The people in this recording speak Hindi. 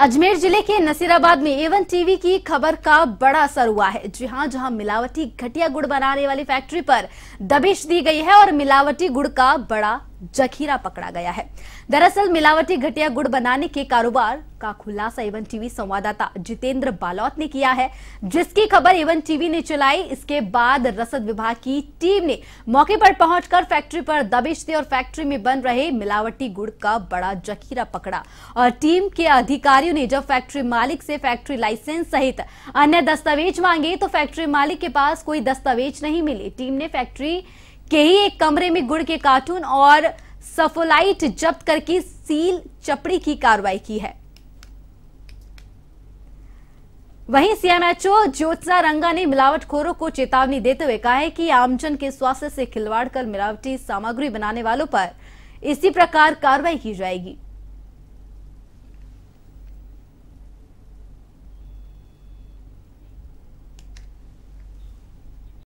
अजमेर जिले के नसीराबाद में एवन टीवी की खबर का बड़ा असर हुआ है जहां जहां मिलावटी घटिया गुड़ बनाने वाली फैक्ट्री पर दबिश दी गई है और मिलावटी गुड़ का बड़ा जखीरा पकड़ा गया है दरअसल मिलावटी घटिया गुड़ बनाने के कारोबार का खुलासा एवन टीवी संवाददाता जितेंद्र बालौत ने किया है जिसकी खबर एवन टीवी ने चलाई इसके बाद रसद विभाग की टीम ने मौके पर पहुंचकर फैक्ट्री पर दबिश दी और फैक्ट्री में बन रहे मिलावटी गुड़ का बड़ा जखीरा पकड़ा और टीम के अधिकारियों ने जब फैक्ट्री मालिक से फैक्ट्री लाइसेंस सहित अन्य दस्तावेज मांगे तो फैक्ट्री मालिक के पास कोई दस्तावेज नहीं मिले टीम ने फैक्ट्री के ही एक कमरे में गुड़ के कार्टून और सफोलाइट जब्त करके सील चपड़ी की कार्रवाई की है वहीं सीएमएचओ ज्योत्सा रंगा ने मिलावटखोरों को चेतावनी देते हुए कहा है कि आमजन के स्वास्थ्य से खिलवाड़ कर मिलावटी सामग्री बनाने वालों पर इसी प्रकार कार्रवाई की जाएगी